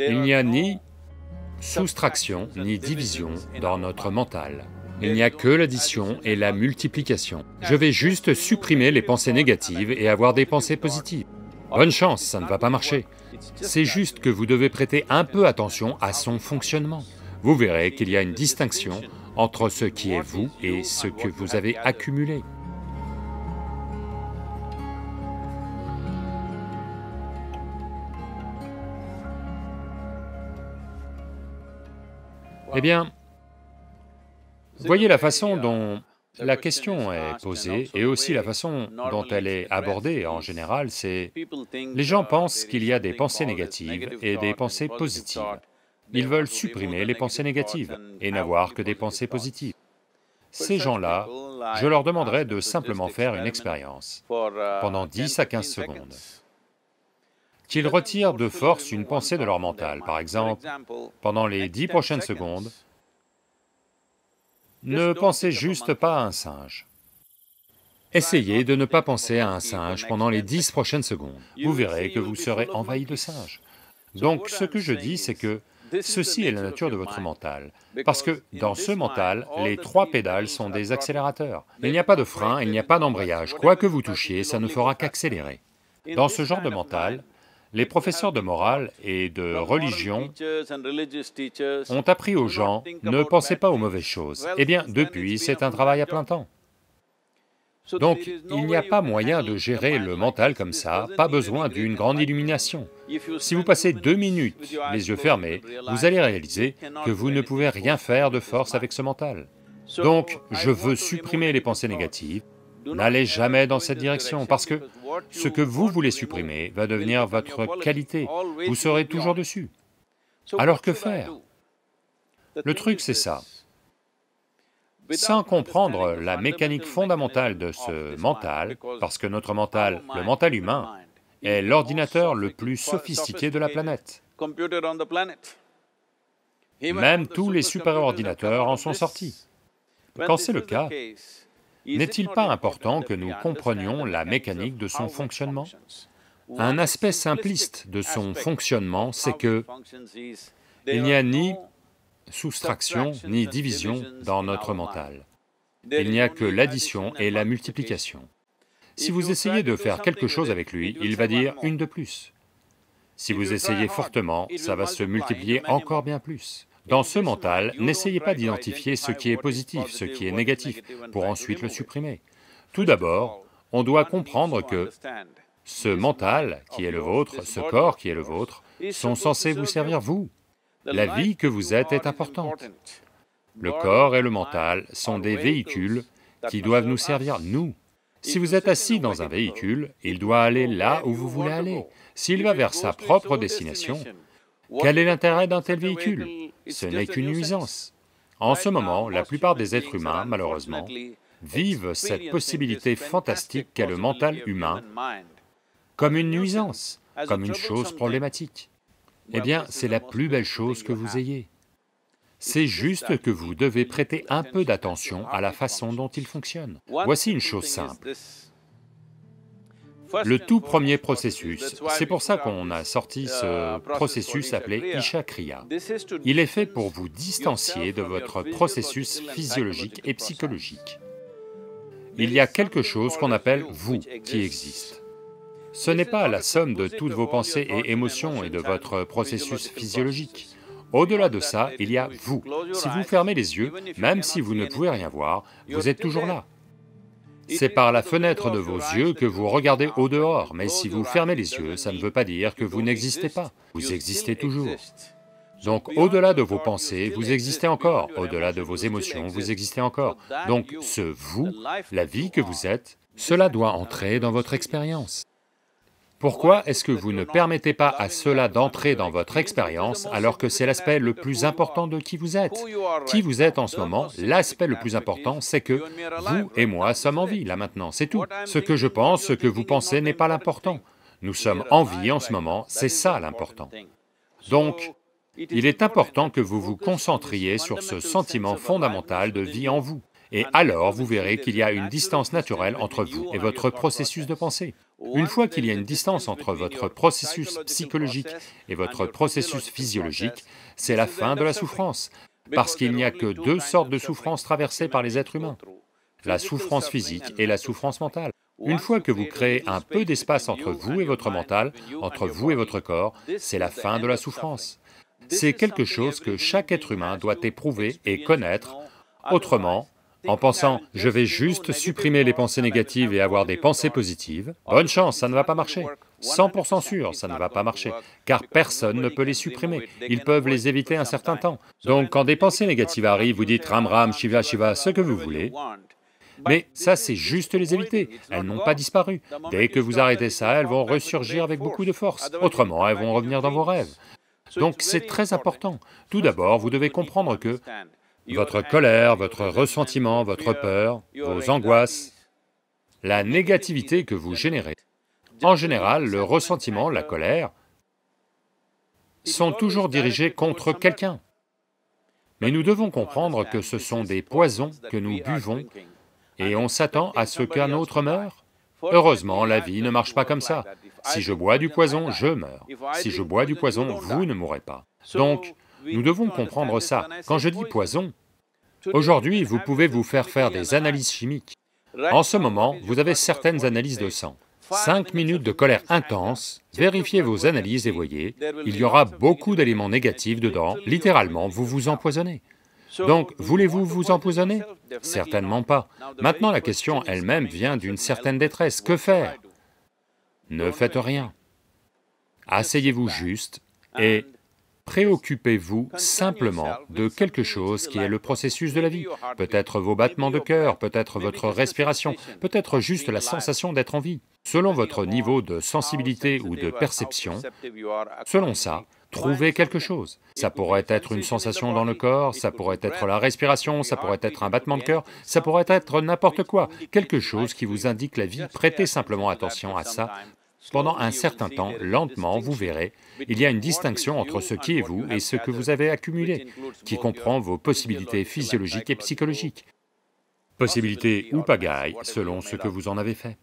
Il n'y a ni soustraction ni division dans notre mental. Il n'y a que l'addition et la multiplication. Je vais juste supprimer les pensées négatives et avoir des pensées positives. Bonne chance, ça ne va pas marcher. C'est juste que vous devez prêter un peu attention à son fonctionnement. Vous verrez qu'il y a une distinction entre ce qui est vous et ce que vous avez accumulé. Eh bien, voyez la façon euh, dont la question est posée et aussi la façon dont elle est abordée en général, c'est... Les gens pensent qu'il y a des pensées négatives et des pensées positives. Ils veulent supprimer les pensées négatives et n'avoir que des pensées positives. Ces gens-là, je leur demanderai de simplement faire une expérience uh, pendant 10 à 15 secondes qu'ils retirent de force une pensée de leur mental. Par exemple, pendant les dix prochaines secondes, ne pensez juste pas à un singe. Essayez de ne pas penser à un singe pendant les dix prochaines secondes. Vous verrez que vous serez envahi de singes. Donc ce que je dis, c'est que ceci est la nature de votre mental, parce que dans ce mental, les trois pédales sont des accélérateurs. Il n'y a pas de frein, il n'y a pas d'embrayage, quoi que vous touchiez, ça ne fera qu'accélérer. Dans ce genre de mental, les professeurs de morale et de religion ont appris aux gens, ne pensez pas aux mauvaises choses. Eh bien, depuis, c'est un travail à plein temps. Donc, il n'y a pas moyen de gérer le mental comme ça, pas besoin d'une grande illumination. Si vous passez deux minutes, les yeux fermés, vous allez réaliser que vous ne pouvez rien faire de force avec ce mental. Donc, je veux supprimer les pensées négatives, N'allez jamais dans cette direction, parce que ce que vous voulez supprimer va devenir votre qualité, vous serez toujours dessus. Alors que faire Le truc, c'est ça. Sans comprendre la mécanique fondamentale de ce mental, parce que notre mental, le mental humain, est l'ordinateur le plus sophistiqué de la planète. Même tous les superordinateurs en sont sortis. Quand c'est le cas, n'est-il pas important que nous comprenions la mécanique de son fonctionnement Un aspect simpliste de son fonctionnement, c'est que il n'y a ni soustraction ni division dans notre mental. Il n'y a que l'addition et la multiplication. Si vous essayez de faire quelque chose avec lui, il va dire une de plus. Si vous essayez fortement, ça va se multiplier encore bien plus. Dans ce mental, n'essayez pas d'identifier ce qui est positif, ce qui est négatif, pour ensuite le supprimer. Tout d'abord, on doit comprendre que ce mental qui est le vôtre, ce corps qui est le vôtre, sont censés vous servir vous. La vie que vous êtes est importante. Le corps et le mental sont des véhicules qui doivent nous servir nous. Si vous êtes assis dans un véhicule, il doit aller là où vous voulez aller. S'il va vers sa propre destination, quel est l'intérêt d'un tel véhicule Ce n'est qu'une nuisance. En ce moment, la plupart des êtres humains, malheureusement, vivent cette possibilité fantastique qu'est le mental humain comme une nuisance, comme une chose problématique. Eh bien, c'est la plus belle chose que vous ayez. C'est juste que vous devez prêter un peu d'attention à la façon dont il fonctionne. Voici une chose simple le tout premier processus. C'est pour ça qu'on a sorti ce processus appelé Isha Il est fait pour vous distancier de votre processus physiologique et psychologique. Il y a quelque chose qu'on appelle vous qui existe. Ce n'est pas la somme de toutes vos pensées et émotions et de votre processus physiologique. Au-delà de ça, il y a vous. Si vous fermez les yeux, même si vous ne pouvez rien voir, vous êtes toujours là. C'est par la fenêtre de vos yeux que vous regardez au dehors, mais si vous fermez les yeux, ça ne veut pas dire que vous n'existez pas, vous existez toujours. Donc au-delà de vos pensées, vous existez encore, au-delà de vos émotions, vous existez encore. Donc ce « vous », la vie que vous êtes, cela doit entrer dans votre expérience. Pourquoi est-ce que vous ne permettez pas à cela d'entrer dans votre expérience alors que c'est l'aspect le plus important de qui vous êtes Qui vous êtes en ce moment, l'aspect le plus important, c'est que vous et moi sommes en vie, là maintenant, c'est tout. Ce que je pense, ce que vous pensez n'est pas l'important. Nous sommes en vie en ce moment, c'est ça l'important. Donc, il est important que vous vous concentriez sur ce sentiment fondamental de vie en vous. Et alors, vous verrez qu'il y a une distance naturelle entre vous et votre processus de pensée. Une fois qu'il y a une distance entre votre processus psychologique et votre processus physiologique, c'est la fin de la souffrance, parce qu'il n'y a que deux sortes de souffrances traversées par les êtres humains, la souffrance physique et la souffrance mentale. Une fois que vous créez un peu d'espace entre vous et votre mental, entre vous et votre corps, c'est la fin de la souffrance. C'est quelque chose que chaque être humain doit éprouver et connaître, autrement, en pensant, je vais juste supprimer les pensées négatives et avoir des pensées positives, bonne chance, ça ne va pas marcher. 100% sûr, ça ne va pas marcher, car personne ne peut les supprimer, ils peuvent les éviter un certain temps. Donc quand des pensées négatives arrivent, vous dites Ram Ram, Shiva Shiva, ce que vous voulez, mais ça, c'est juste les éviter, elles n'ont pas disparu. Dès que vous arrêtez ça, elles vont ressurgir avec beaucoup de force, autrement elles vont revenir dans vos rêves. Donc c'est très important. Tout d'abord, vous devez comprendre que votre colère, votre ressentiment, votre peur, vos angoisses, la négativité que vous générez. En général, le ressentiment, la colère, sont toujours dirigés contre quelqu'un. Mais nous devons comprendre que ce sont des poisons que nous buvons et on s'attend à ce qu'un autre meure. Heureusement, la vie ne marche pas comme ça. Si je bois du poison, je meurs. Si je bois du poison, vous ne mourrez pas. Donc, nous devons comprendre ça. Quand je dis poison, aujourd'hui, vous pouvez vous faire faire des analyses chimiques. En ce moment, vous avez certaines analyses de sang. Cinq minutes de colère intense, vérifiez vos analyses et voyez, il y aura beaucoup d'éléments négatifs dedans, littéralement, vous vous empoisonnez. Donc, voulez-vous vous empoisonner Certainement pas. Maintenant, la question elle-même vient d'une certaine détresse. Que faire Ne faites rien. Asseyez-vous juste et Préoccupez-vous simplement de quelque chose qui est le processus de la vie, peut-être vos battements de cœur, peut-être votre respiration, peut-être juste la sensation d'être en vie. Selon votre niveau de sensibilité ou de perception, selon ça, trouvez quelque chose. Ça pourrait être une sensation dans le corps, ça pourrait être la respiration, ça pourrait être un battement de cœur, ça pourrait être n'importe quoi, quelque chose qui vous indique la vie. Prêtez simplement attention à ça pendant un certain temps, lentement, vous verrez, il y a une distinction entre ce qui est vous et ce que vous avez accumulé, qui comprend vos possibilités physiologiques et psychologiques, possibilités ou pagailles selon ce que vous en avez fait.